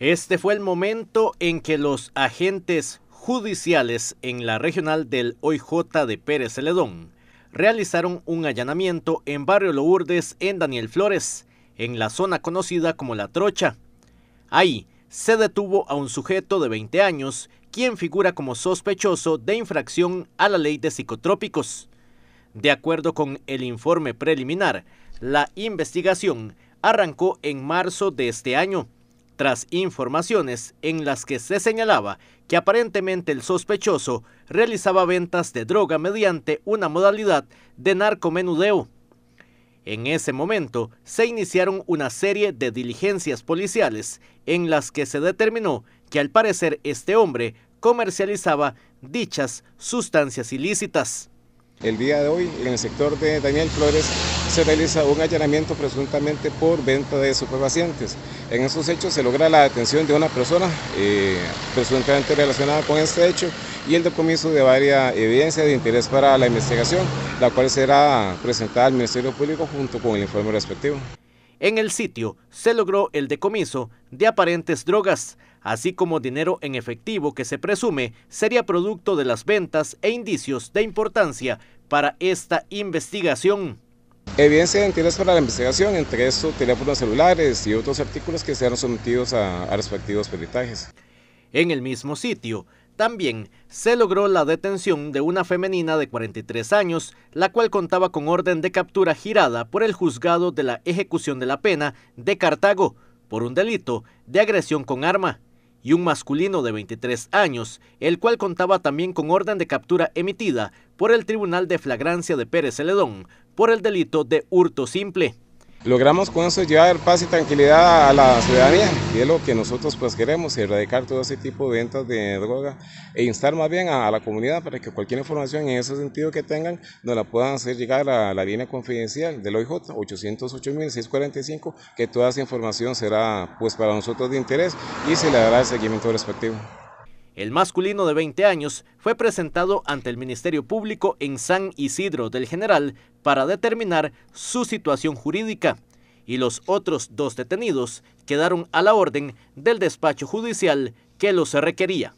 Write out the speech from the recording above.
Este fue el momento en que los agentes judiciales en la regional del OIJ de Pérez Celedón realizaron un allanamiento en Barrio Lourdes en Daniel Flores, en la zona conocida como La Trocha. Ahí se detuvo a un sujeto de 20 años, quien figura como sospechoso de infracción a la ley de psicotrópicos. De acuerdo con el informe preliminar, la investigación arrancó en marzo de este año tras informaciones en las que se señalaba que aparentemente el sospechoso realizaba ventas de droga mediante una modalidad de narcomenudeo. En ese momento se iniciaron una serie de diligencias policiales en las que se determinó que al parecer este hombre comercializaba dichas sustancias ilícitas. El día de hoy en el sector de Daniel Flores se realiza un allanamiento presuntamente por venta de superpacientes. En esos hechos se logra la detención de una persona eh, presuntamente relacionada con este hecho y el decomiso de varias evidencias de interés para la investigación, la cual será presentada al Ministerio Público junto con el informe respectivo. En el sitio se logró el decomiso de aparentes drogas, así como dinero en efectivo que se presume sería producto de las ventas e indicios de importancia para esta investigación. Evidencia de entidades para la investigación, entre eso teléfonos celulares y otros artículos que se sometidos a, a respectivos peritajes. En el mismo sitio, también se logró la detención de una femenina de 43 años, la cual contaba con orden de captura girada por el juzgado de la ejecución de la pena de Cartago por un delito de agresión con arma y un masculino de 23 años, el cual contaba también con orden de captura emitida por el Tribunal de Flagrancia de Pérez Celedón por el delito de hurto simple. Logramos con eso llevar paz y tranquilidad a la ciudadanía y es lo que nosotros pues queremos, erradicar todo ese tipo de ventas de droga e instar más bien a, la comunidad para que cualquier información en ese sentido que tengan nos la puedan hacer llegar a la línea confidencial del OIJ 808.645 que toda esa información será pues para nosotros de interés y se le dará el seguimiento respectivo. El masculino de 20 años fue presentado ante el Ministerio Público en San Isidro del General para determinar su situación jurídica y los otros dos detenidos quedaron a la orden del despacho judicial que los requería.